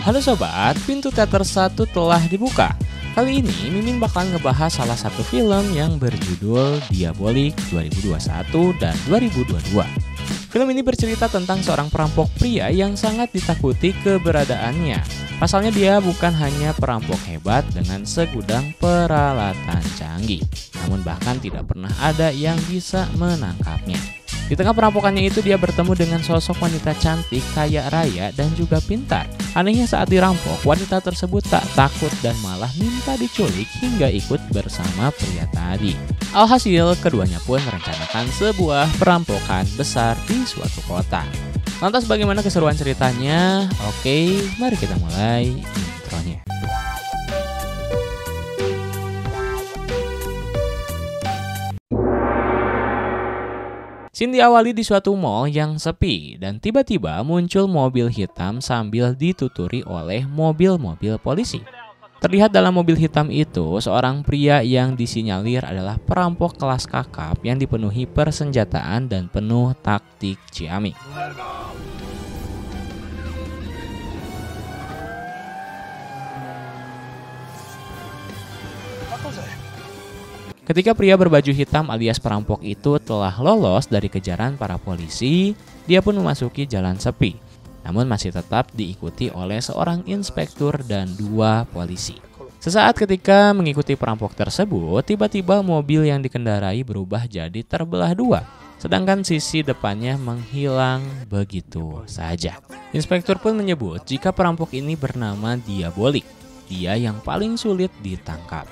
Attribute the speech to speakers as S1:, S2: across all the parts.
S1: Halo Sobat, pintu teater satu telah dibuka. Kali ini Mimin bakal ngebahas salah satu film yang berjudul Diabolik 2021 dan 2022. Film ini bercerita tentang seorang perampok pria yang sangat ditakuti keberadaannya. Pasalnya dia bukan hanya perampok hebat dengan segudang peralatan canggih, namun bahkan tidak pernah ada yang bisa menangkapnya. Di tengah perampokannya itu dia bertemu dengan sosok wanita cantik, kaya raya, dan juga pintar. Anehnya saat dirampok, wanita tersebut tak takut dan malah minta diculik hingga ikut bersama pria tadi. Alhasil, keduanya pun merencanakan sebuah perampokan besar di suatu kota. Lantas bagaimana keseruan ceritanya? Oke, mari kita mulai intronya. Cindy diawali di suatu mall yang sepi dan tiba-tiba muncul mobil hitam sambil dituturi oleh mobil-mobil polisi. Terlihat dalam mobil hitam itu seorang pria yang disinyalir adalah perampok kelas kakap yang dipenuhi persenjataan dan penuh taktik ciamik. Ketika pria berbaju hitam alias perampok itu telah lolos dari kejaran para polisi, dia pun memasuki jalan sepi. Namun masih tetap diikuti oleh seorang inspektur dan dua polisi. Sesaat ketika mengikuti perampok tersebut, tiba-tiba mobil yang dikendarai berubah jadi terbelah dua. Sedangkan sisi depannya menghilang begitu saja. Inspektur pun menyebut jika perampok ini bernama Diabolik, dia yang paling sulit ditangkap.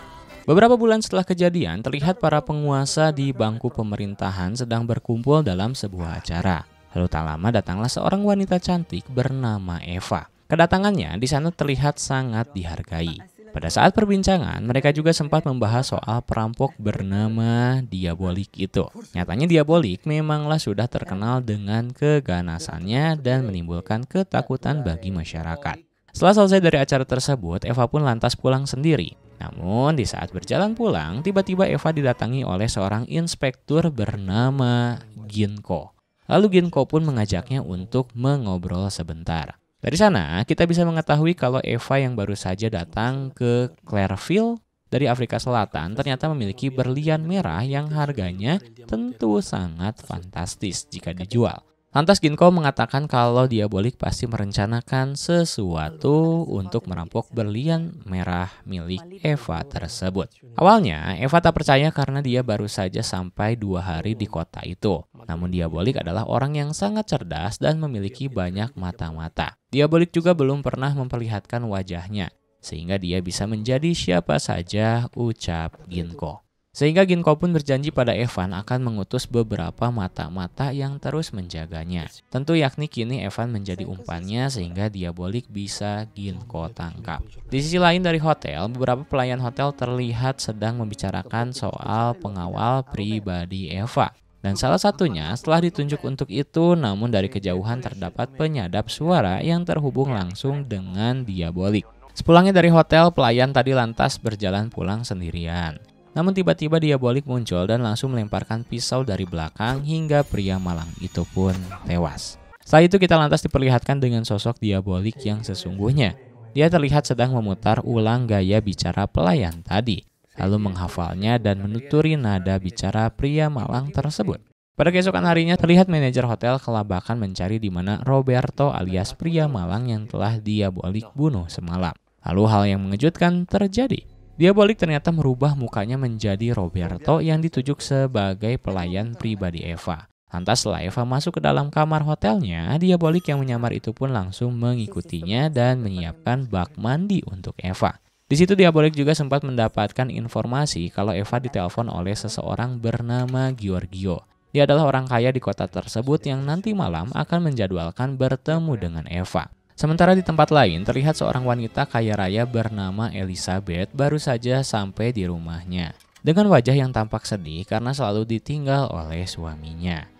S1: Beberapa bulan setelah kejadian, terlihat para penguasa di bangku pemerintahan sedang berkumpul dalam sebuah acara. Lalu tak lama datanglah seorang wanita cantik bernama Eva. Kedatangannya di sana terlihat sangat dihargai. Pada saat perbincangan, mereka juga sempat membahas soal perampok bernama Diabolik itu. Nyatanya Diabolik memanglah sudah terkenal dengan keganasannya dan menimbulkan ketakutan bagi masyarakat. Setelah selesai dari acara tersebut, Eva pun lantas pulang sendiri. Namun, di saat berjalan pulang, tiba-tiba Eva didatangi oleh seorang inspektur bernama Ginko. Lalu Ginko pun mengajaknya untuk mengobrol sebentar. Dari sana, kita bisa mengetahui kalau Eva yang baru saja datang ke Clairville dari Afrika Selatan ternyata memiliki berlian merah yang harganya tentu sangat fantastis jika dijual. Lantas Ginko mengatakan kalau Diabolik pasti merencanakan sesuatu untuk merampok berlian merah milik Eva tersebut. Awalnya, Eva tak percaya karena dia baru saja sampai dua hari di kota itu. Namun Diabolik adalah orang yang sangat cerdas dan memiliki banyak mata-mata. Diabolik juga belum pernah memperlihatkan wajahnya, sehingga dia bisa menjadi siapa saja ucap Ginko. Sehingga Ginko pun berjanji pada Evan akan mengutus beberapa mata-mata yang terus menjaganya. Tentu yakni kini Evan menjadi umpannya sehingga diabolik bisa Ginko tangkap. Di sisi lain dari hotel, beberapa pelayan hotel terlihat sedang membicarakan soal pengawal pribadi Eva. Dan salah satunya setelah ditunjuk untuk itu namun dari kejauhan terdapat penyadap suara yang terhubung langsung dengan diabolik. Sepulangnya dari hotel, pelayan tadi lantas berjalan pulang sendirian. Namun tiba-tiba dia diabolik muncul dan langsung melemparkan pisau dari belakang hingga pria malang itu pun tewas. Setelah itu kita lantas diperlihatkan dengan sosok diabolik yang sesungguhnya. Dia terlihat sedang memutar ulang gaya bicara pelayan tadi, lalu menghafalnya dan menuturi nada bicara pria malang tersebut. Pada keesokan harinya terlihat manajer hotel kelabakan mencari di mana Roberto alias pria malang yang telah diabolik bunuh semalam. Lalu hal yang mengejutkan terjadi. Dia ternyata merubah mukanya menjadi Roberto yang ditujuk sebagai pelayan pribadi Eva. Lantas setelah Eva masuk ke dalam kamar hotelnya, dia yang menyamar itu pun langsung mengikutinya dan menyiapkan bak mandi untuk Eva. Di situ Diabolik juga sempat mendapatkan informasi kalau Eva ditelepon oleh seseorang bernama Giorgio. Dia adalah orang kaya di kota tersebut yang nanti malam akan menjadwalkan bertemu dengan Eva. Sementara di tempat lain terlihat seorang wanita kaya raya bernama Elizabeth baru saja sampai di rumahnya dengan wajah yang tampak sedih karena selalu ditinggal oleh suaminya.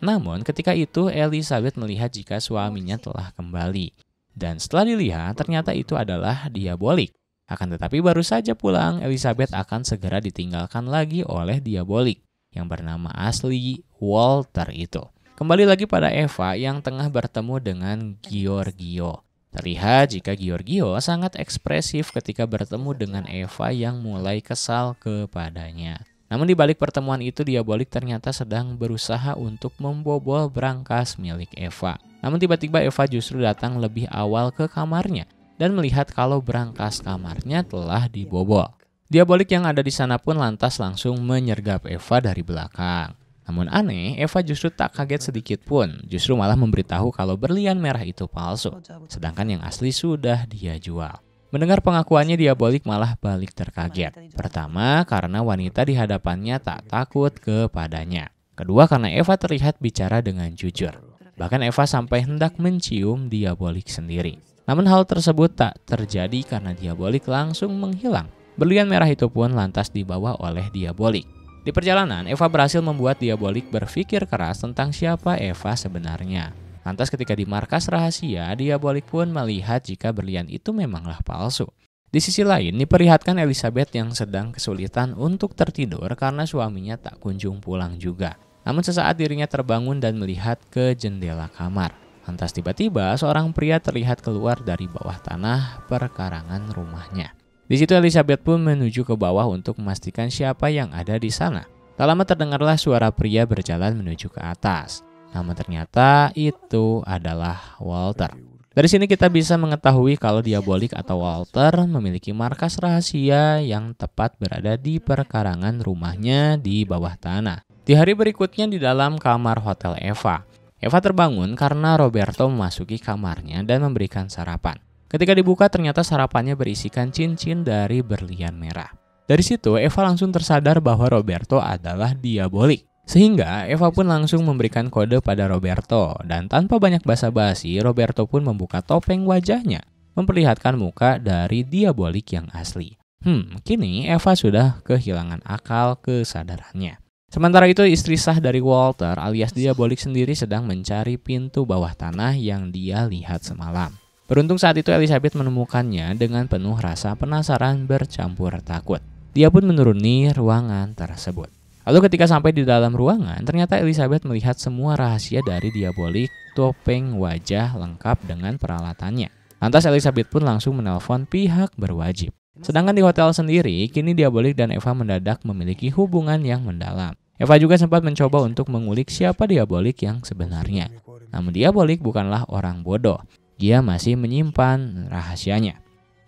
S1: Namun ketika itu Elizabeth melihat jika suaminya telah kembali dan setelah dilihat ternyata itu adalah diabolik. Akan tetapi baru saja pulang Elizabeth akan segera ditinggalkan lagi oleh diabolik yang bernama asli Walter itu. Kembali lagi pada Eva yang tengah bertemu dengan Giorgio. Terlihat jika Giorgio sangat ekspresif ketika bertemu dengan Eva yang mulai kesal kepadanya. Namun di balik pertemuan itu dia Diabolik ternyata sedang berusaha untuk membobol berangkas milik Eva. Namun tiba-tiba Eva justru datang lebih awal ke kamarnya dan melihat kalau berangkas kamarnya telah dibobol. Diabolik yang ada di sana pun lantas langsung menyergap Eva dari belakang. Namun aneh, Eva justru tak kaget sedikit pun, justru malah memberitahu kalau berlian merah itu palsu, sedangkan yang asli sudah dia jual. Mendengar pengakuannya diabolik malah balik terkaget. Pertama, karena wanita di hadapannya tak takut kepadanya. Kedua, karena Eva terlihat bicara dengan jujur. Bahkan Eva sampai hendak mencium diabolik sendiri. Namun hal tersebut tak terjadi karena diabolik langsung menghilang. Berlian merah itu pun lantas dibawa oleh diabolik. Di perjalanan, Eva berhasil membuat Diabolik berpikir keras tentang siapa Eva sebenarnya. Lantas ketika di markas rahasia, Diabolik pun melihat jika berlian itu memanglah palsu. Di sisi lain, diperlihatkan Elizabeth yang sedang kesulitan untuk tertidur karena suaminya tak kunjung pulang juga. Namun sesaat dirinya terbangun dan melihat ke jendela kamar. Lantas tiba-tiba seorang pria terlihat keluar dari bawah tanah perkarangan rumahnya. Di situ Elizabeth pun menuju ke bawah untuk memastikan siapa yang ada di sana. Tak lama terdengarlah suara pria berjalan menuju ke atas. Namun ternyata itu adalah Walter. Dari sini kita bisa mengetahui kalau Diabolik atau Walter memiliki markas rahasia yang tepat berada di perkarangan rumahnya di bawah tanah. Di hari berikutnya di dalam kamar hotel Eva. Eva terbangun karena Roberto memasuki kamarnya dan memberikan sarapan. Ketika dibuka ternyata sarapannya berisikan cincin dari berlian merah. Dari situ Eva langsung tersadar bahwa Roberto adalah diabolik. Sehingga Eva pun langsung memberikan kode pada Roberto dan tanpa banyak basa-basi Roberto pun membuka topeng wajahnya memperlihatkan muka dari diabolik yang asli. Hmm, kini Eva sudah kehilangan akal kesadarannya. Sementara itu istri sah dari Walter alias diabolik sendiri sedang mencari pintu bawah tanah yang dia lihat semalam. Beruntung saat itu Elizabeth menemukannya dengan penuh rasa penasaran bercampur takut. Dia pun menuruni ruangan tersebut. Lalu ketika sampai di dalam ruangan, ternyata Elizabeth melihat semua rahasia dari diabolik topeng wajah lengkap dengan peralatannya. Lantas Elizabeth pun langsung menelpon pihak berwajib. Sedangkan di hotel sendiri, kini Diabolik dan Eva mendadak memiliki hubungan yang mendalam. Eva juga sempat mencoba untuk mengulik siapa Diabolik yang sebenarnya. Namun Diabolik bukanlah orang bodoh dia masih menyimpan rahasianya.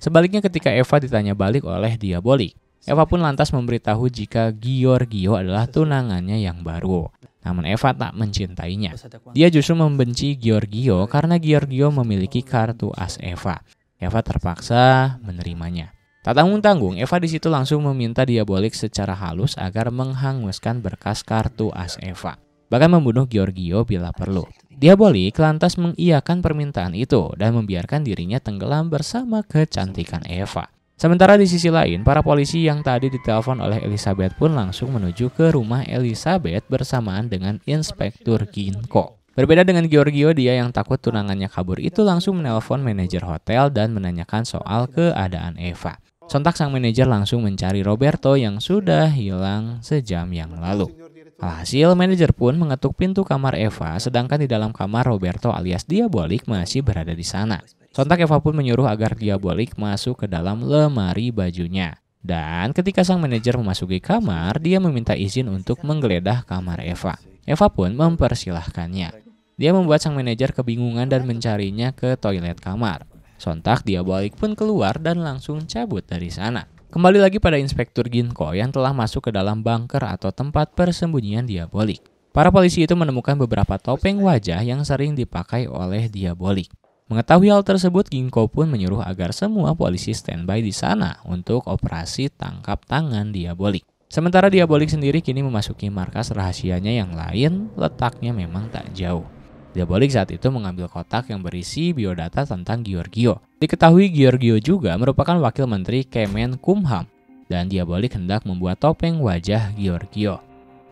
S1: Sebaliknya ketika Eva ditanya balik oleh Diabolik, Eva pun lantas memberitahu jika Giorgio adalah tunangannya yang baru. Namun Eva tak mencintainya. Dia justru membenci Giorgio karena Giorgio memiliki kartu as Eva. Eva terpaksa menerimanya. Tak tanggung-tanggung, Eva di situ langsung meminta Diabolik secara halus agar menghanguskan berkas kartu as Eva. Bahkan membunuh Giorgio bila perlu. Diabolik lantas mengiyakan permintaan itu dan membiarkan dirinya tenggelam bersama kecantikan Eva. Sementara di sisi lain, para polisi yang tadi ditelepon oleh Elizabeth pun langsung menuju ke rumah Elizabeth bersamaan dengan Inspektur Ginko. Berbeda dengan Giorgio, dia yang takut tunangannya kabur itu langsung menelpon manajer hotel dan menanyakan soal keadaan Eva. Sontak sang manajer langsung mencari Roberto yang sudah hilang sejam yang lalu. Alhasil manajer pun mengetuk pintu kamar Eva sedangkan di dalam kamar Roberto alias Diabolik masih berada di sana. Sontak Eva pun menyuruh agar Diabolik masuk ke dalam lemari bajunya. Dan ketika sang manajer memasuki kamar, dia meminta izin untuk menggeledah kamar Eva. Eva pun mempersilahkannya. Dia membuat sang manajer kebingungan dan mencarinya ke toilet kamar. Sontak dia balik pun keluar dan langsung cabut dari sana. Kembali lagi pada Inspektur Ginko yang telah masuk ke dalam bunker atau tempat persembunyian diabolik. Para polisi itu menemukan beberapa topeng wajah yang sering dipakai oleh diabolik. Mengetahui hal tersebut, Ginko pun menyuruh agar semua polisi standby di sana untuk operasi tangkap tangan diabolik. Sementara diabolik sendiri kini memasuki markas rahasianya yang lain, letaknya memang tak jauh. Diabolik saat itu mengambil kotak yang berisi biodata tentang Giorgio. Diketahui Giorgio juga merupakan wakil menteri Kemen Kumham, dan Diabolik hendak membuat topeng wajah Giorgio.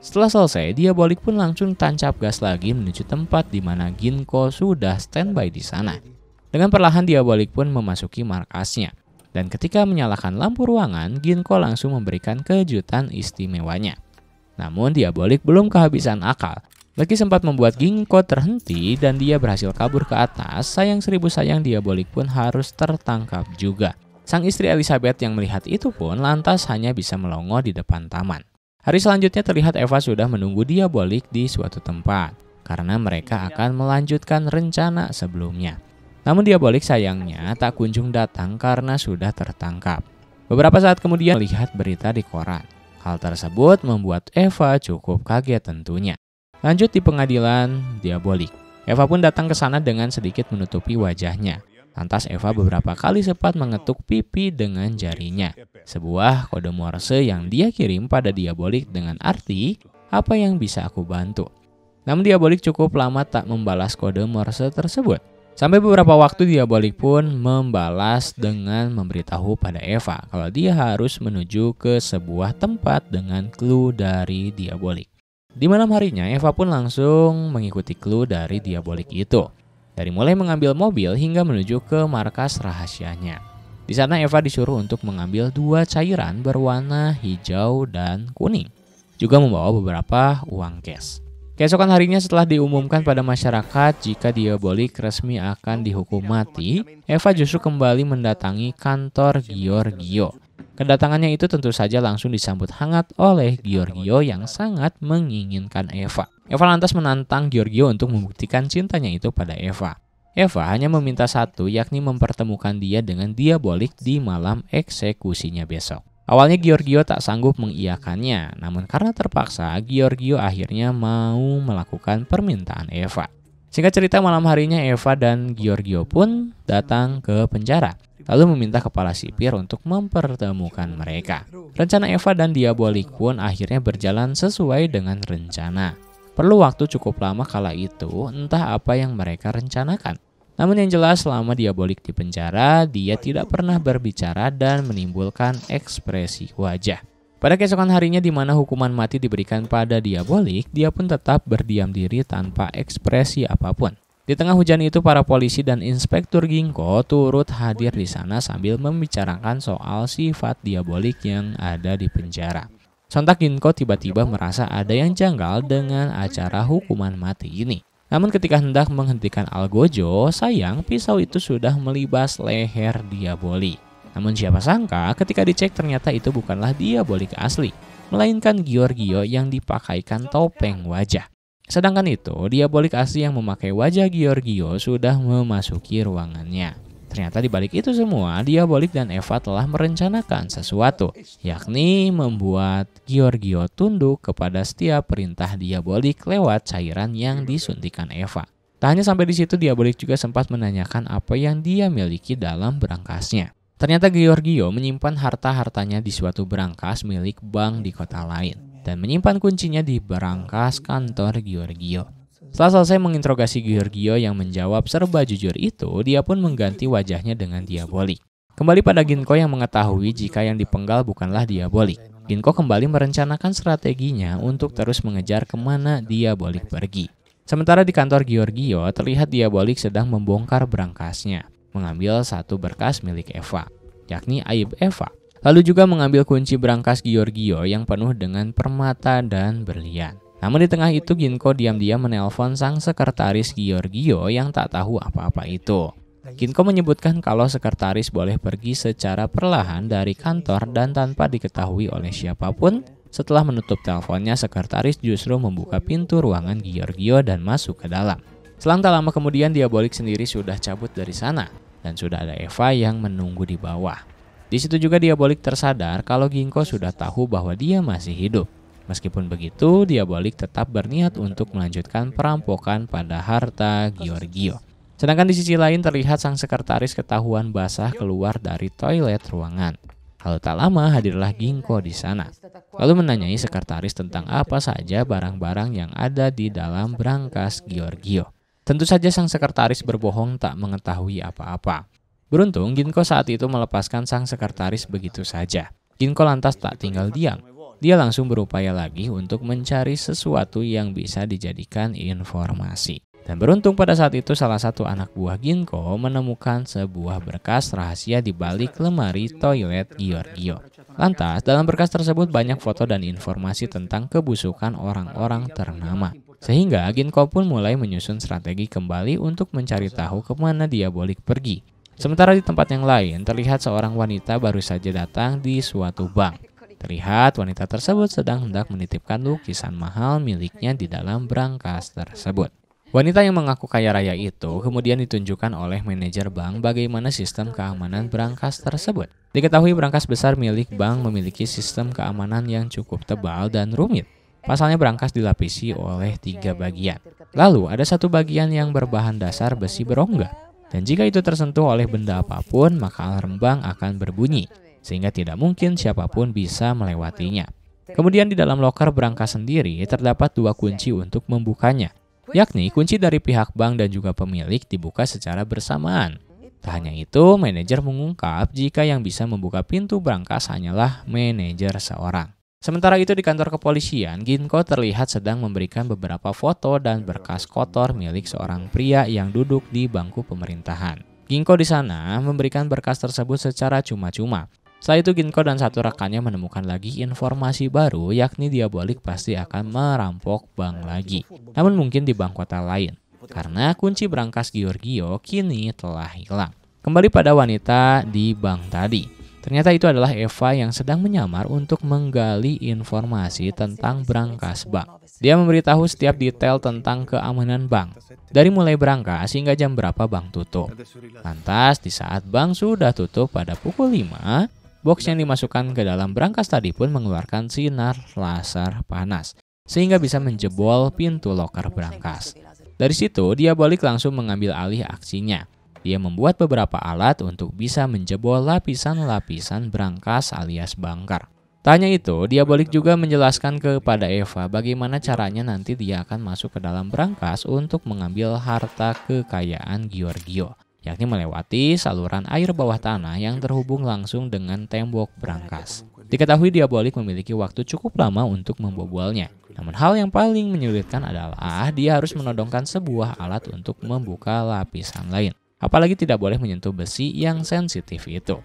S1: Setelah selesai, Diabolik pun langsung tancap gas lagi menuju tempat di mana Ginko sudah standby di sana. Dengan perlahan Diabolik pun memasuki markasnya. Dan ketika menyalakan lampu ruangan, Ginko langsung memberikan kejutan istimewanya. Namun Diabolik belum kehabisan akal. Lucky sempat membuat Ginkgo terhenti dan dia berhasil kabur ke atas. Sayang seribu sayang diabolik pun harus tertangkap juga. Sang istri Elizabeth yang melihat itu pun lantas hanya bisa melongo di depan taman. Hari selanjutnya terlihat Eva sudah menunggu diabolik di suatu tempat karena mereka akan melanjutkan rencana sebelumnya. Namun diabolik sayangnya tak kunjung datang karena sudah tertangkap. Beberapa saat kemudian melihat berita di koran. Hal tersebut membuat Eva cukup kaget tentunya. Lanjut di pengadilan diabolik. Eva pun datang ke sana dengan sedikit menutupi wajahnya. Lantas Eva beberapa kali sempat mengetuk pipi dengan jarinya. Sebuah kode Morse yang dia kirim pada diabolik dengan arti, apa yang bisa aku bantu? Namun diabolik cukup lama tak membalas kode Morse tersebut. Sampai beberapa waktu diabolik pun membalas dengan memberitahu pada Eva kalau dia harus menuju ke sebuah tempat dengan clue dari diabolik. Di malam harinya, Eva pun langsung mengikuti clue dari diabolik itu. Dari mulai mengambil mobil hingga menuju ke markas rahasianya. Di sana Eva disuruh untuk mengambil dua cairan berwarna hijau dan kuning. Juga membawa beberapa uang cash. Keesokan harinya setelah diumumkan pada masyarakat jika diabolik resmi akan dihukum mati, Eva justru kembali mendatangi kantor Giorgio Kedatangannya itu tentu saja langsung disambut hangat oleh Giorgio yang sangat menginginkan Eva. Eva lantas menantang Giorgio untuk membuktikan cintanya itu pada Eva. Eva hanya meminta satu, yakni mempertemukan dia dengan diabolik di malam eksekusinya besok. Awalnya Giorgio tak sanggup mengiyakannya, namun karena terpaksa, Giorgio akhirnya mau melakukan permintaan Eva. Singkat cerita malam harinya Eva dan Giorgio pun datang ke penjara lalu meminta kepala sipir untuk mempertemukan mereka. Rencana Eva dan Diabolik pun akhirnya berjalan sesuai dengan rencana. Perlu waktu cukup lama kala itu, entah apa yang mereka rencanakan. Namun yang jelas selama Diabolik di penjara, dia tidak pernah berbicara dan menimbulkan ekspresi wajah. Pada keesokan harinya di mana hukuman mati diberikan pada diabolik, dia pun tetap berdiam diri tanpa ekspresi apapun. Di tengah hujan itu, para polisi dan inspektur Ginko turut hadir di sana sambil membicarakan soal sifat diabolik yang ada di penjara. Sontak Ginko tiba-tiba merasa ada yang janggal dengan acara hukuman mati ini. Namun ketika hendak menghentikan Algojo, sayang pisau itu sudah melibas leher diabolik. Namun siapa sangka ketika dicek ternyata itu bukanlah diabolik asli, melainkan Giorgio yang dipakaikan topeng wajah. Sedangkan itu, diabolik asli yang memakai wajah Giorgio sudah memasuki ruangannya. Ternyata di balik itu semua, Diabolik dan Eva telah merencanakan sesuatu, yakni membuat Giorgio tunduk kepada setiap perintah Diabolik lewat cairan yang disuntikan Eva. Tak hanya sampai di situ, Diabolik juga sempat menanyakan apa yang dia miliki dalam berangkasnya. Ternyata Giorgio menyimpan harta-hartanya di suatu berangkas milik bank di kota lain dan menyimpan kuncinya di berangkas kantor Giorgio. Setelah selesai menginterogasi Giorgio yang menjawab serba jujur itu, dia pun mengganti wajahnya dengan diabolik. Kembali pada Ginko yang mengetahui jika yang dipenggal bukanlah diabolik. Ginko kembali merencanakan strateginya untuk terus mengejar kemana diabolik pergi. Sementara di kantor Giorgio, terlihat diabolik sedang membongkar berangkasnya mengambil satu berkas milik Eva, yakni aib Eva. Lalu juga mengambil kunci berangkas Giorgio yang penuh dengan permata dan berlian. Namun di tengah itu Ginko diam-diam menelpon sang sekretaris Giorgio yang tak tahu apa-apa itu. Ginko menyebutkan kalau sekretaris boleh pergi secara perlahan dari kantor dan tanpa diketahui oleh siapapun. Setelah menutup teleponnya, sekretaris justru membuka pintu ruangan Giorgio dan masuk ke dalam. Selang tak lama kemudian Diabolik sendiri sudah cabut dari sana dan sudah ada Eva yang menunggu di bawah. Di situ juga Diabolik tersadar kalau Ginko sudah tahu bahwa dia masih hidup. Meskipun begitu, Diabolik tetap berniat untuk melanjutkan perampokan pada harta Giorgio. Sedangkan di sisi lain terlihat sang sekretaris ketahuan basah keluar dari toilet ruangan. Hal tak lama hadirlah Ginko di sana. Lalu menanyai sekretaris tentang apa saja barang-barang yang ada di dalam brankas Giorgio. Tentu saja sang sekretaris berbohong tak mengetahui apa-apa. Beruntung Ginko saat itu melepaskan sang sekretaris begitu saja. Ginko lantas tak tinggal diam. Dia langsung berupaya lagi untuk mencari sesuatu yang bisa dijadikan informasi. Dan beruntung pada saat itu salah satu anak buah Ginko menemukan sebuah berkas rahasia di balik lemari toilet Giorgio. Lantas, dalam berkas tersebut banyak foto dan informasi tentang kebusukan orang-orang ternama. Sehingga Ginko pun mulai menyusun strategi kembali untuk mencari tahu kemana diabolik pergi. Sementara di tempat yang lain, terlihat seorang wanita baru saja datang di suatu bank. Terlihat wanita tersebut sedang hendak menitipkan lukisan mahal miliknya di dalam brankas tersebut. Wanita yang mengaku kaya raya itu kemudian ditunjukkan oleh manajer bank bagaimana sistem keamanan brankas tersebut. Diketahui brankas besar milik bank memiliki sistem keamanan yang cukup tebal dan rumit. Pasalnya berangkas dilapisi oleh tiga bagian. Lalu ada satu bagian yang berbahan dasar besi berongga. Dan jika itu tersentuh oleh benda apapun, maka alarm bank akan berbunyi, sehingga tidak mungkin siapapun bisa melewatinya. Kemudian di dalam loker berangkas sendiri terdapat dua kunci untuk membukanya, yakni kunci dari pihak bank dan juga pemilik dibuka secara bersamaan. Tak hanya itu, manajer mengungkap jika yang bisa membuka pintu berangkas hanyalah manajer seorang. Sementara itu di kantor kepolisian, Ginko terlihat sedang memberikan beberapa foto dan berkas kotor milik seorang pria yang duduk di bangku pemerintahan. Ginko di sana memberikan berkas tersebut secara cuma-cuma. Setelah itu Ginko dan satu rekannya menemukan lagi informasi baru yakni dia balik pasti akan merampok bank lagi. Namun mungkin di bank kota lain. Karena kunci berangkas Giorgio kini telah hilang. Kembali pada wanita di bank tadi. Ternyata itu adalah Eva yang sedang menyamar untuk menggali informasi tentang brankas bank. Dia memberitahu setiap detail tentang keamanan bank, dari mulai brankas hingga jam berapa bank tutup. Lantas, di saat bank sudah tutup pada pukul 5, box yang dimasukkan ke dalam brankas tadi pun mengeluarkan sinar laser panas, sehingga bisa menjebol pintu loker brankas. Dari situ, dia balik langsung mengambil alih aksinya. Dia membuat beberapa alat untuk bisa menjebol lapisan-lapisan berangkas alias bangkar. Tanya itu, diabolik juga menjelaskan kepada Eva bagaimana caranya nanti dia akan masuk ke dalam berangkas untuk mengambil harta kekayaan Giorgio, yakni melewati saluran air bawah tanah yang terhubung langsung dengan tembok berangkas. Diketahui diabolik memiliki waktu cukup lama untuk membobolnya. Namun hal yang paling menyulitkan adalah dia harus menodongkan sebuah alat untuk membuka lapisan lain apalagi tidak boleh menyentuh besi yang sensitif itu.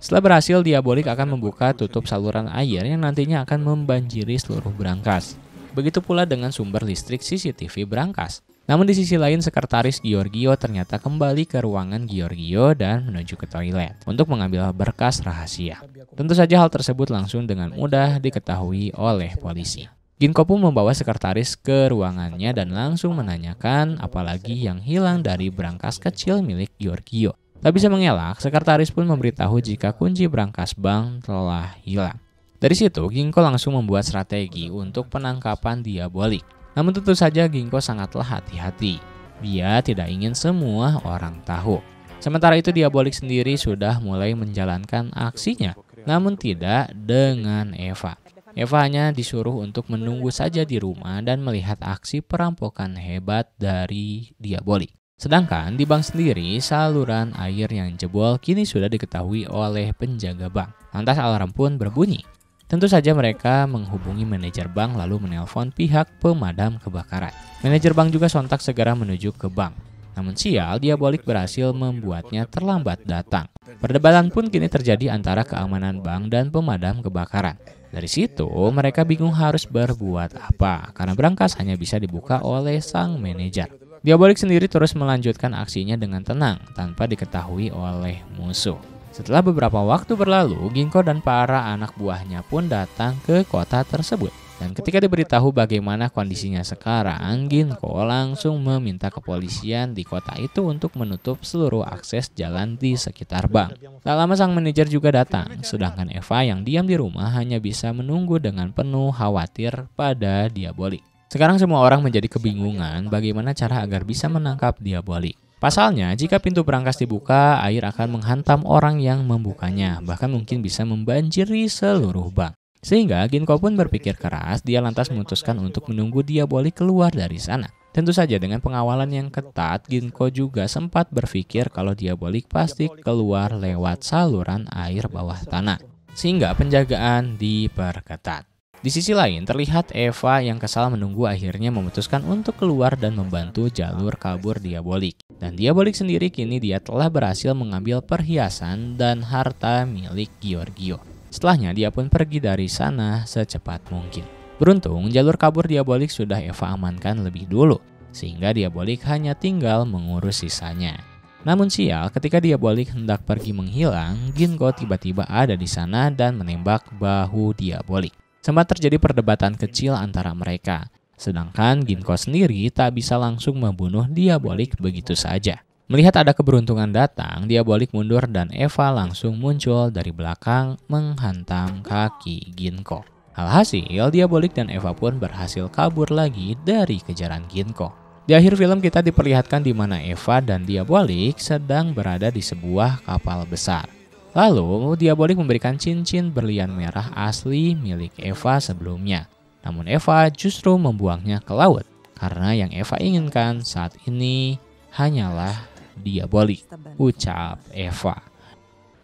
S1: Setelah berhasil, diabolik akan membuka tutup saluran air yang nantinya akan membanjiri seluruh berangkas. Begitu pula dengan sumber listrik CCTV berangkas. Namun di sisi lain, sekretaris Giorgio ternyata kembali ke ruangan Giorgio dan menuju ke toilet untuk mengambil berkas rahasia. Tentu saja hal tersebut langsung dengan mudah diketahui oleh polisi. Ginko pun membawa sekretaris ke ruangannya dan langsung menanyakan apalagi yang hilang dari brankas kecil milik Giorgio. Tak bisa mengelak, sekretaris pun memberitahu jika kunci brankas bank telah hilang. Dari situ, Ginko langsung membuat strategi untuk penangkapan diabolik. Namun tentu saja Ginko sangatlah hati-hati. Dia tidak ingin semua orang tahu. Sementara itu Diabolik sendiri sudah mulai menjalankan aksinya, namun tidak dengan Eva. Kan Eva hanya disuruh untuk menunggu saja di gitu. rumah dan melihat aksi perampokan hebat dari Diabolik. Sedangkan di bank sendiri, saluran air yang jebol kini sudah diketahui oleh penjaga bank. Lantas alarm pun berbunyi. Tentu saja mereka menghubungi manajer bank lalu menelpon pihak pemadam kebakaran. Manajer bank juga sontak segera menuju ke bank. Namun sial, Diabolik berhasil membuatnya terlambat datang. Perdebatan pun kini terjadi antara keamanan bank dan pemadam kebakaran. Dari situ, mereka bingung harus berbuat apa, karena berangkas hanya bisa dibuka oleh sang manajer. Diabolik sendiri terus melanjutkan aksinya dengan tenang, tanpa diketahui oleh musuh. Setelah beberapa waktu berlalu, Ginko dan para anak buahnya pun datang ke kota tersebut. Dan ketika diberitahu bagaimana kondisinya sekarang, Ginko langsung meminta kepolisian di kota itu untuk menutup seluruh akses jalan di sekitar bank. Tak lama sang manajer juga datang, sedangkan Eva yang diam di rumah hanya bisa menunggu dengan penuh khawatir pada diabolik. Sekarang semua orang menjadi kebingungan bagaimana cara agar bisa menangkap diabolik. Pasalnya, jika pintu perangkas dibuka, air akan menghantam orang yang membukanya, bahkan mungkin bisa membanjiri seluruh bank. Sehingga Ginko pun berpikir keras, dia lantas memutuskan untuk menunggu dia boleh keluar dari sana. Tentu saja dengan pengawalan yang ketat, Ginko juga sempat berpikir kalau dia boleh pasti keluar lewat saluran air bawah tanah. Sehingga penjagaan diperketat. Di sisi lain, terlihat Eva yang kesal menunggu akhirnya memutuskan untuk keluar dan membantu jalur kabur diabolik. Dan diabolik sendiri kini dia telah berhasil mengambil perhiasan dan harta milik Giorgio. Setelahnya dia pun pergi dari sana secepat mungkin. Beruntung jalur kabur diabolik sudah Eva amankan lebih dulu, sehingga diabolik hanya tinggal mengurus sisanya. Namun sial, ketika diabolik hendak pergi menghilang, Ginko tiba-tiba ada di sana dan menembak bahu diabolik. Sempat terjadi perdebatan kecil antara mereka, sedangkan Ginko sendiri tak bisa langsung membunuh diabolik begitu saja. Melihat ada keberuntungan datang, dia balik mundur dan Eva langsung muncul dari belakang menghantam kaki Ginko. Alhasil, dia balik dan Eva pun berhasil kabur lagi dari kejaran Ginko. Di akhir film kita diperlihatkan di mana Eva dan Diabolik sedang berada di sebuah kapal besar. Lalu, Diabolik memberikan cincin berlian merah asli milik Eva sebelumnya. Namun Eva justru membuangnya ke laut, karena yang Eva inginkan saat ini hanyalah diabolik, ucap Eva.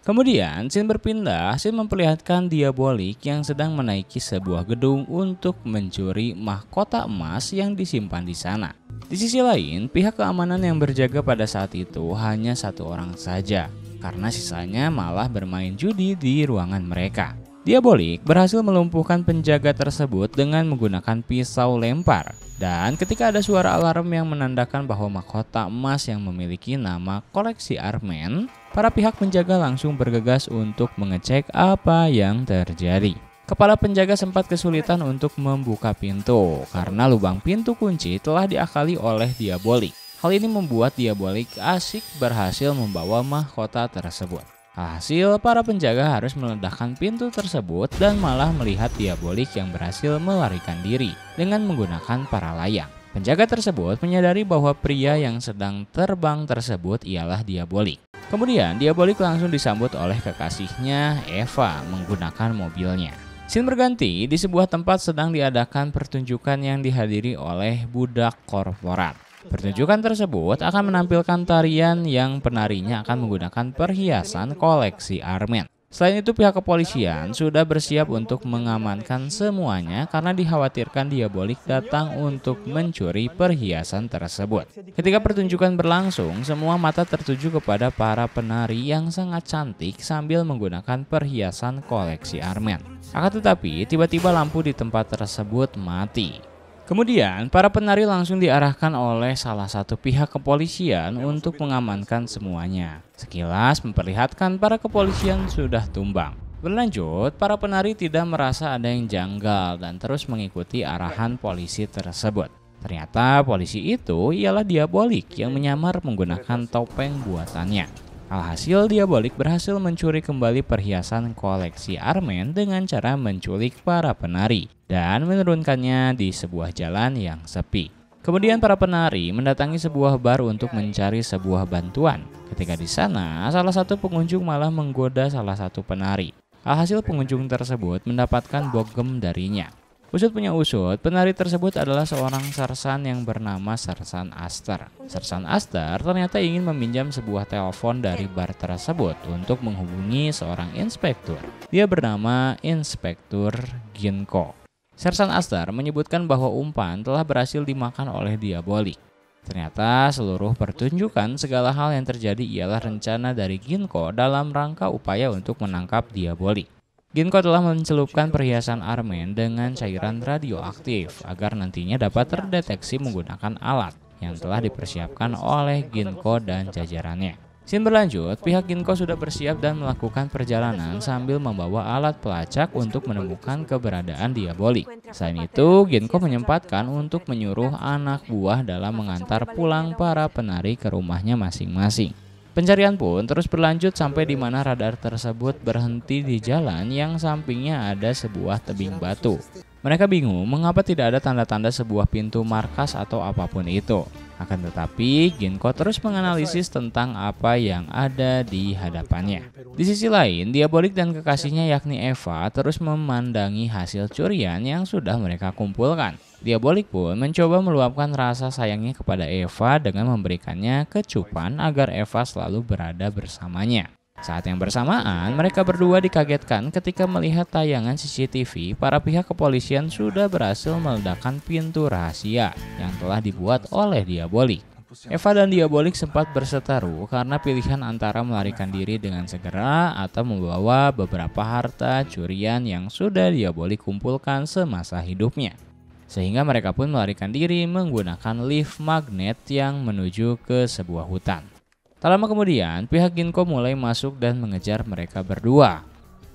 S1: Kemudian, Sin berpindah, Sin memperlihatkan diabolik yang sedang menaiki sebuah gedung untuk mencuri mahkota emas yang disimpan di sana. Di sisi lain, pihak keamanan yang berjaga pada saat itu hanya satu orang saja, karena sisanya malah bermain judi di ruangan mereka. Diabolik berhasil melumpuhkan penjaga tersebut dengan menggunakan pisau lempar. Dan ketika ada suara alarm yang menandakan bahwa mahkota emas yang memiliki nama koleksi Armen, para pihak penjaga langsung bergegas untuk mengecek apa yang terjadi. Kepala penjaga sempat kesulitan untuk membuka pintu karena lubang pintu kunci telah diakali oleh diabolik. Hal ini membuat diabolik asik berhasil membawa mahkota tersebut. Hasil, para penjaga harus meledakkan pintu tersebut dan malah melihat diabolik yang berhasil melarikan diri dengan menggunakan para layang. Penjaga tersebut menyadari bahwa pria yang sedang terbang tersebut ialah diabolik. Kemudian, diabolik langsung disambut oleh kekasihnya, Eva, menggunakan mobilnya. Sin berganti di sebuah tempat sedang diadakan pertunjukan yang dihadiri oleh budak korporat. Pertunjukan tersebut akan menampilkan tarian yang penarinya akan menggunakan perhiasan koleksi Armen. Selain itu pihak kepolisian sudah bersiap untuk mengamankan semuanya karena dikhawatirkan diabolik datang untuk mencuri perhiasan tersebut. Ketika pertunjukan berlangsung, semua mata tertuju kepada para penari yang sangat cantik sambil menggunakan perhiasan koleksi Armen. Akan tetapi, tiba-tiba lampu di tempat tersebut mati. Kemudian, para penari langsung diarahkan oleh salah satu pihak kepolisian untuk mengamankan semuanya. Sekilas memperlihatkan para kepolisian sudah tumbang. Berlanjut, para penari tidak merasa ada yang janggal dan terus mengikuti arahan polisi tersebut. Ternyata polisi itu ialah diabolik yang menyamar menggunakan topeng buatannya. Alhasil dia balik berhasil mencuri kembali perhiasan koleksi Armen dengan cara menculik para penari dan menurunkannya di sebuah jalan yang sepi. Kemudian para penari mendatangi sebuah bar untuk mencari sebuah bantuan. Ketika di sana, salah satu pengunjung malah menggoda salah satu penari. Alhasil pengunjung tersebut mendapatkan bogem darinya. Usut punya Usut, penari tersebut adalah seorang sersan yang bernama sersan Aster. Sersan Aster ternyata ingin meminjam sebuah telepon dari bar tersebut untuk menghubungi seorang inspektur. Dia bernama Inspektur Ginko. Sersan Aster menyebutkan bahwa umpan telah berhasil dimakan oleh diabolik. Ternyata seluruh pertunjukan segala hal yang terjadi ialah rencana dari Ginko dalam rangka upaya untuk menangkap Diabolik. Ginkgo telah mencelupkan perhiasan armen dengan cairan radioaktif agar nantinya dapat terdeteksi menggunakan alat yang telah dipersiapkan oleh Ginkgo dan jajarannya. Sin berlanjut, pihak Ginkgo sudah bersiap dan melakukan perjalanan sambil membawa alat pelacak untuk menemukan keberadaan diabolik. Selain itu, Ginkgo menyempatkan untuk menyuruh anak buah dalam mengantar pulang para penari ke rumahnya masing-masing. Pencarian pun terus berlanjut sampai di mana radar tersebut berhenti di jalan yang sampingnya ada sebuah tebing batu. Mereka bingung mengapa tidak ada tanda-tanda sebuah pintu markas atau apapun itu. Akan tetapi, Ginko terus menganalisis tentang apa yang ada di hadapannya. Di sisi lain, Diabolik dan kekasihnya yakni Eva terus memandangi hasil curian yang sudah mereka kumpulkan. Diabolik pun mencoba meluapkan rasa sayangnya kepada Eva dengan memberikannya kecupan agar Eva selalu berada bersamanya. Saat yang bersamaan, mereka berdua dikagetkan ketika melihat tayangan CCTV para pihak kepolisian sudah berhasil meledakkan pintu rahasia yang telah dibuat oleh Diabolik. Eva dan Diabolik sempat berseteru karena pilihan antara melarikan diri dengan segera atau membawa beberapa harta curian yang sudah Diabolik kumpulkan semasa hidupnya. Sehingga mereka pun melarikan diri menggunakan lift magnet yang menuju ke sebuah hutan. Tak lama kemudian, pihak Ginko mulai masuk dan mengejar mereka berdua.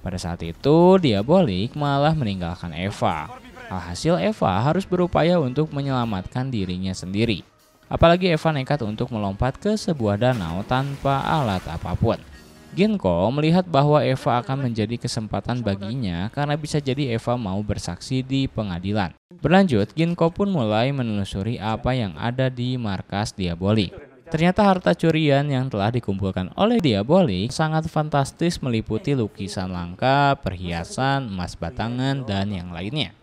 S1: Pada saat itu, Diabolik malah meninggalkan Eva. Alhasil Eva harus berupaya untuk menyelamatkan dirinya sendiri. Apalagi Eva nekat untuk melompat ke sebuah danau tanpa alat apapun. Ginko melihat bahwa Eva akan menjadi kesempatan baginya karena bisa jadi Eva mau bersaksi di pengadilan. Berlanjut, Ginko pun mulai menelusuri apa yang ada di markas Diaboli. Ternyata harta curian yang telah dikumpulkan oleh Diaboli sangat fantastis meliputi lukisan langka, perhiasan, emas batangan, dan yang lainnya.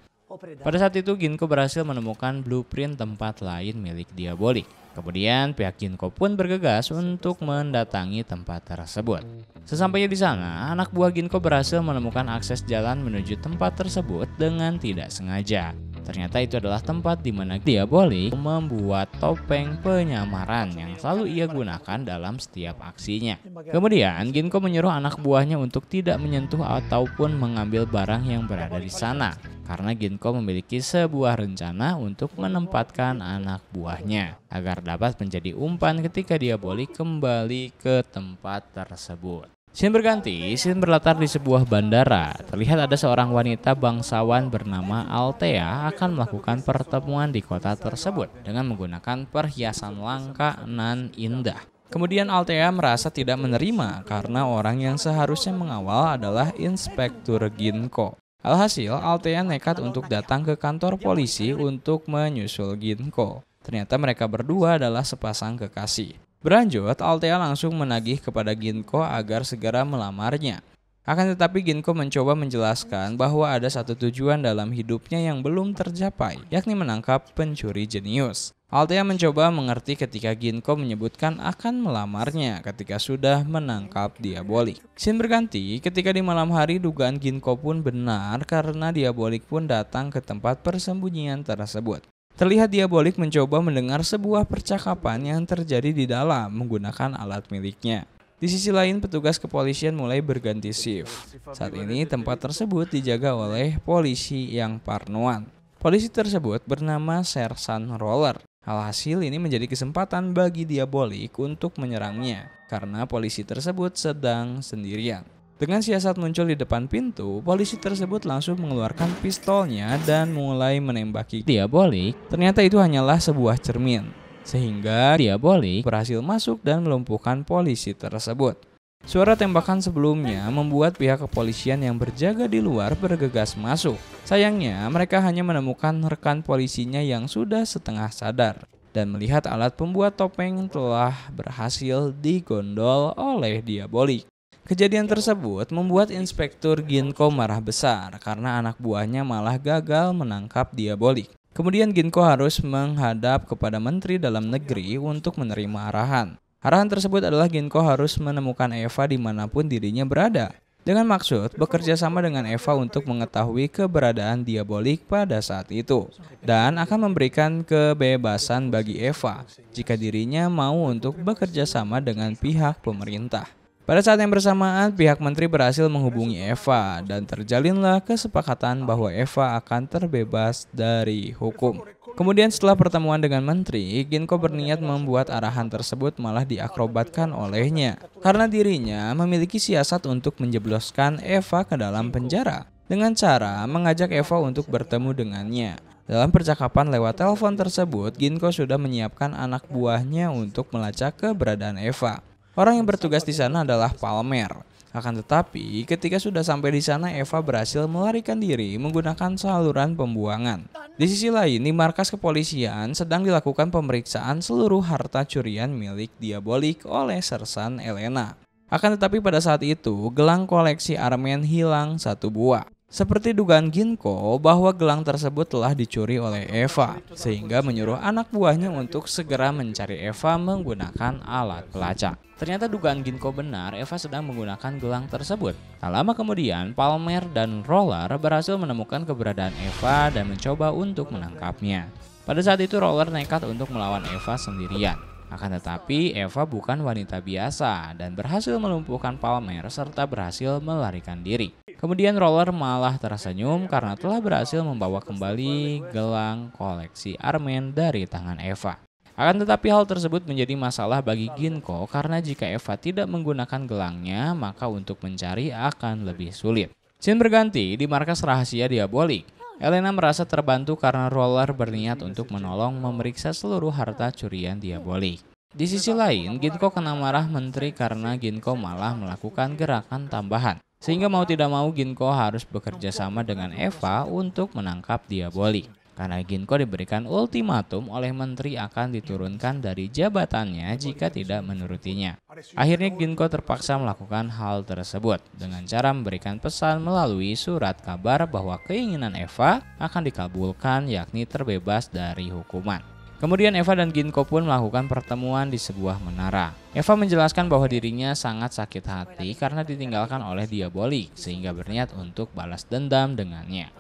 S1: Pada saat itu Ginko berhasil menemukan blueprint tempat lain milik Diaboli. Kemudian pihak Ginko pun bergegas untuk mendatangi tempat tersebut. Sesampainya di sana, anak buah Ginko berhasil menemukan akses jalan menuju tempat tersebut dengan tidak sengaja. Ternyata itu adalah tempat di mana dia boleh membuat topeng penyamaran yang selalu ia gunakan dalam setiap aksinya. Kemudian, Ginko menyuruh anak buahnya untuk tidak menyentuh ataupun mengambil barang yang berada di sana karena Ginko memiliki sebuah rencana untuk menempatkan anak buahnya agar dapat menjadi umpan ketika dia boleh kembali ke tempat tersebut. Scene berganti, scene berlatar di sebuah bandara. Terlihat ada seorang wanita bangsawan bernama Altea akan melakukan pertemuan di kota tersebut dengan menggunakan perhiasan langka nan indah. Kemudian Altea merasa tidak menerima karena orang yang seharusnya mengawal adalah Inspektur Ginko. Alhasil, Altea nekat untuk datang ke kantor polisi untuk menyusul Ginko. Ternyata mereka berdua adalah sepasang kekasih. Beranjut, Altea langsung menagih kepada Ginko agar segera melamarnya. Akan tetapi Ginko mencoba menjelaskan bahwa ada satu tujuan dalam hidupnya yang belum tercapai, yakni menangkap pencuri jenius. Altea mencoba mengerti ketika Ginko menyebutkan akan melamarnya ketika sudah menangkap Diabolik. Scene berganti ketika di malam hari dugaan Ginko pun benar karena Diabolik pun datang ke tempat persembunyian tersebut. Terlihat diabolik mencoba mendengar sebuah percakapan yang terjadi di dalam menggunakan alat miliknya. Di sisi lain, petugas kepolisian mulai berganti shift. Saat ini, tempat tersebut dijaga oleh polisi yang parnoan. Polisi tersebut bernama Sersan Roller. Alhasil ini menjadi kesempatan bagi diabolik untuk menyerangnya karena polisi tersebut sedang sendirian. Dengan siasat muncul di depan pintu, polisi tersebut langsung mengeluarkan pistolnya dan mulai menembaki Diabolik. Ternyata itu hanyalah sebuah cermin, sehingga Diabolik berhasil masuk dan melumpuhkan polisi tersebut. Suara tembakan sebelumnya membuat pihak kepolisian yang berjaga di luar bergegas masuk. Sayangnya, mereka hanya menemukan rekan polisinya yang sudah setengah sadar dan melihat alat pembuat topeng telah berhasil digondol oleh Diabolik. Kejadian tersebut membuat Inspektur Ginko marah besar karena anak buahnya malah gagal menangkap diabolik. Kemudian Ginko harus menghadap kepada Menteri Dalam Negeri untuk menerima arahan. Arahan tersebut adalah Ginko harus menemukan Eva dimanapun dirinya berada. Dengan maksud bekerja sama dengan Eva untuk mengetahui keberadaan diabolik pada saat itu dan akan memberikan kebebasan bagi Eva jika dirinya mau untuk bekerja sama dengan pihak pemerintah. Pada saat yang bersamaan, pihak menteri berhasil menghubungi Eva dan terjalinlah kesepakatan bahwa Eva akan terbebas dari hukum. Kemudian setelah pertemuan dengan menteri, Ginko berniat membuat arahan tersebut malah diakrobatkan olehnya. Karena dirinya memiliki siasat untuk menjebloskan Eva ke dalam penjara dengan cara mengajak Eva untuk bertemu dengannya. Dalam percakapan lewat telepon tersebut, Ginko sudah menyiapkan anak buahnya untuk melacak keberadaan Eva. Orang yang bertugas di sana adalah Palmer. Akan tetapi, ketika sudah sampai di sana, Eva berhasil melarikan diri menggunakan saluran pembuangan. Di sisi lain, di markas kepolisian sedang dilakukan pemeriksaan seluruh harta curian milik diabolik oleh Sersan Elena. Akan tetapi pada saat itu, gelang koleksi Armen hilang satu buah. Seperti dugaan Ginko bahwa gelang tersebut telah dicuri oleh Eva, sehingga menyuruh anak buahnya untuk segera mencari Eva menggunakan alat pelacak. Ternyata dugaan Ginko benar, Eva sedang menggunakan gelang tersebut. Tak lama kemudian, Palmer dan Roller berhasil menemukan keberadaan Eva dan mencoba untuk menangkapnya. Pada saat itu Roller nekat untuk melawan Eva sendirian. Akan tetapi, Eva bukan wanita biasa dan berhasil melumpuhkan Palmer serta berhasil melarikan diri. Kemudian Roller malah tersenyum karena telah berhasil membawa kembali gelang koleksi Armin dari tangan Eva. Akan tetapi hal tersebut menjadi masalah bagi Ginko karena jika Eva tidak menggunakan gelangnya, maka untuk mencari akan lebih sulit. Scene berganti di markas rahasia diabolik. Elena merasa terbantu karena Roller berniat untuk menolong memeriksa seluruh harta curian diabolik. Di sisi lain, Ginko kena marah menteri karena Ginko malah melakukan gerakan tambahan. Sehingga mau tidak mau Ginko harus bekerja sama dengan Eva untuk menangkap diabolik. Karena Ginko diberikan ultimatum oleh menteri akan diturunkan dari jabatannya jika tidak menurutinya. Akhirnya Ginko terpaksa melakukan hal tersebut dengan cara memberikan pesan melalui surat kabar bahwa keinginan Eva akan dikabulkan yakni terbebas dari hukuman. Kemudian Eva dan Ginko pun melakukan pertemuan di sebuah menara. Eva menjelaskan bahwa dirinya sangat sakit hati karena ditinggalkan oleh Diabolik sehingga berniat untuk balas dendam dengannya.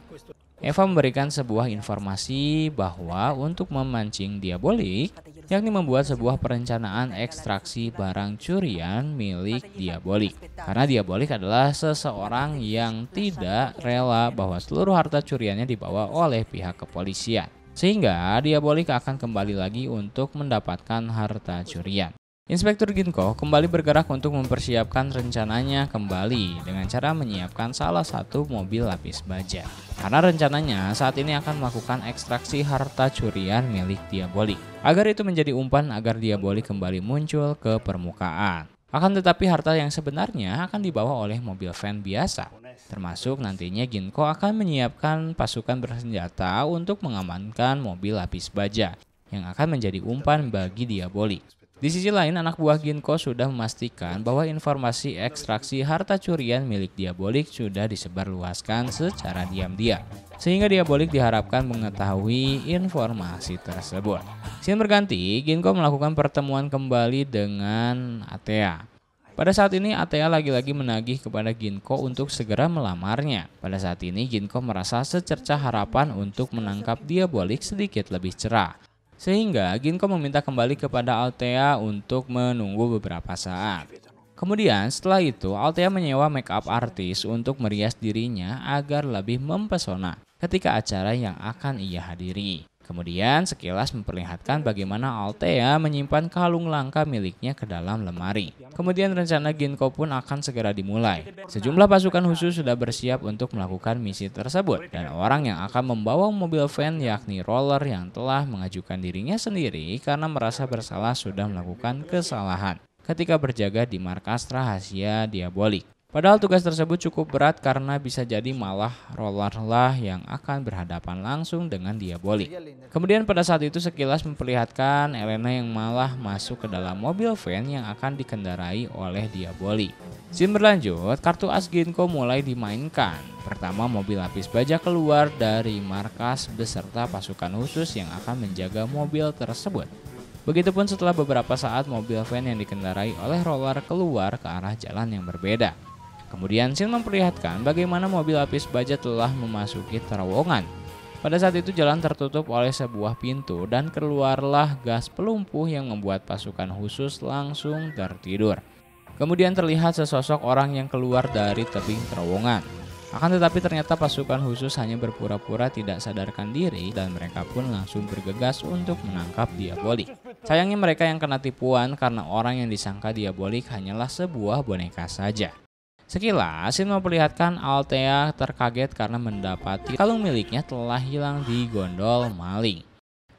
S1: Eva memberikan sebuah informasi bahwa untuk memancing diabolik, yakni membuat sebuah perencanaan ekstraksi barang curian milik diabolik. Karena diabolik adalah seseorang yang tidak rela bahwa seluruh harta curiannya dibawa oleh pihak kepolisian. Sehingga diabolik akan kembali lagi untuk mendapatkan harta curian. Inspektur Ginko kembali bergerak untuk mempersiapkan rencananya kembali dengan cara menyiapkan salah satu mobil lapis baja. Karena rencananya saat ini akan melakukan ekstraksi harta curian milik Diaboli. Agar itu menjadi umpan agar Diaboli kembali muncul ke permukaan. Akan tetapi harta yang sebenarnya akan dibawa oleh mobil van biasa. Termasuk nantinya Ginko akan menyiapkan pasukan bersenjata untuk mengamankan mobil lapis baja yang akan menjadi umpan bagi Diaboli. Di sisi lain, anak buah Ginko sudah memastikan bahwa informasi ekstraksi harta curian milik Diabolik sudah disebarluaskan secara diam-diam, sehingga Diabolik diharapkan mengetahui informasi tersebut. Sin berganti, Ginko melakukan pertemuan kembali dengan Atea. Pada saat ini Atea lagi-lagi menagih kepada Ginko untuk segera melamarnya. Pada saat ini Ginko merasa secerca harapan untuk menangkap diabolik sedikit lebih cerah. Sehingga Ginko meminta kembali kepada Altea untuk menunggu beberapa saat. Kemudian setelah itu Altea menyewa make up artis untuk merias dirinya agar lebih mempesona ketika acara yang akan ia hadiri. Kemudian sekilas memperlihatkan bagaimana Altea ya menyimpan kalung langka miliknya ke dalam lemari. Kemudian rencana Ginko pun akan segera dimulai. Sejumlah pasukan khusus sudah bersiap untuk melakukan misi tersebut dan orang yang akan membawa mobil van yakni Roller yang telah mengajukan dirinya sendiri karena merasa bersalah sudah melakukan kesalahan ketika berjaga di markas rahasia diabolik. Padahal tugas tersebut cukup berat karena bisa jadi malah rollerlah yang akan berhadapan langsung dengan diabolik. Kemudian pada saat itu sekilas memperlihatkan Elena yang malah masuk ke dalam mobil van yang akan dikendarai oleh diabolik. Scene berlanjut, kartu as Ginko mulai dimainkan. Pertama mobil lapis baja keluar dari markas beserta pasukan khusus yang akan menjaga mobil tersebut. Begitupun setelah beberapa saat mobil van yang dikendarai oleh roller keluar ke arah jalan yang berbeda. Kemudian Sin memperlihatkan bagaimana mobil lapis baja telah memasuki terowongan. Pada saat itu jalan tertutup oleh sebuah pintu dan keluarlah gas pelumpuh yang membuat pasukan khusus langsung tertidur. Kemudian terlihat sesosok orang yang keluar dari tebing terowongan. Akan tetapi ternyata pasukan khusus hanya berpura-pura tidak sadarkan diri dan mereka pun langsung bergegas untuk menangkap diabolik. Sayangnya mereka yang kena tipuan karena orang yang disangka Diabolik hanyalah sebuah boneka saja. Sekilas, Sin memperlihatkan Altea terkaget karena mendapati kalung miliknya telah hilang di gondol maling.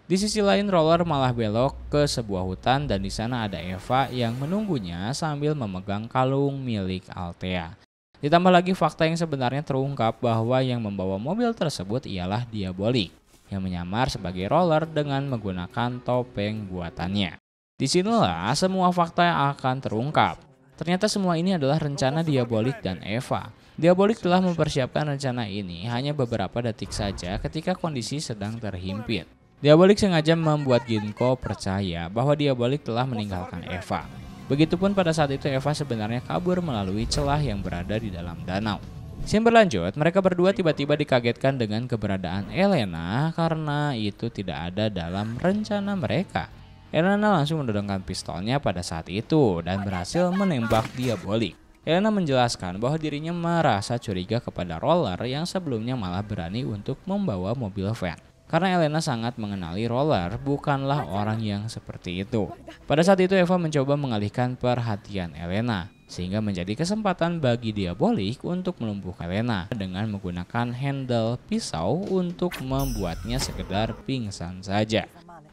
S1: Di sisi lain, Roller malah belok ke sebuah hutan dan di sana ada Eva yang menunggunya sambil memegang kalung milik Altea. Ditambah lagi fakta yang sebenarnya terungkap bahwa yang membawa mobil tersebut ialah Diabolik yang menyamar sebagai Roller dengan menggunakan topeng buatannya. Disinilah semua fakta yang akan terungkap. Ternyata semua ini adalah rencana diabolik dan Eva. Diabolik telah mempersiapkan rencana ini hanya beberapa detik saja ketika kondisi sedang terhimpit. Diabolik sengaja membuat Ginko percaya bahwa Diabolik telah meninggalkan Eva. Begitupun pada saat itu Eva sebenarnya kabur melalui celah yang berada di dalam danau. Scene berlanjut, mereka berdua tiba-tiba dikagetkan dengan keberadaan Elena karena itu tidak ada dalam rencana mereka. Elena langsung mendodongkan pistolnya pada saat itu dan berhasil menembak diabolik. Elena menjelaskan bahwa dirinya merasa curiga kepada Roller yang sebelumnya malah berani untuk membawa mobil van. Karena Elena sangat mengenali Roller bukanlah orang yang seperti itu. Pada saat itu Eva mencoba mengalihkan perhatian Elena sehingga menjadi kesempatan bagi Diabolik untuk melumpuhkan Elena dengan menggunakan handle pisau untuk membuatnya sekedar pingsan saja.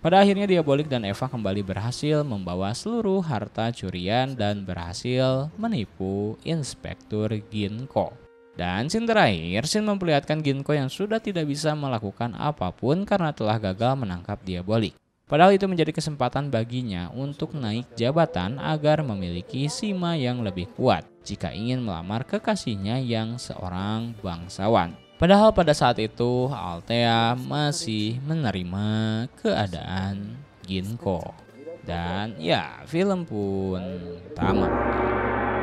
S1: Pada akhirnya Diabolik dan Eva kembali berhasil membawa seluruh harta curian dan berhasil menipu Inspektur Ginko. Dan scene terakhir, Shin memperlihatkan Ginko yang sudah tidak bisa melakukan apapun karena telah gagal menangkap Diabolik. Padahal itu menjadi kesempatan baginya untuk naik jabatan agar memiliki Sima yang lebih kuat jika ingin melamar kekasihnya yang seorang bangsawan. Padahal pada saat itu Altea masih menerima keadaan Ginko. Dan ya film pun tamat.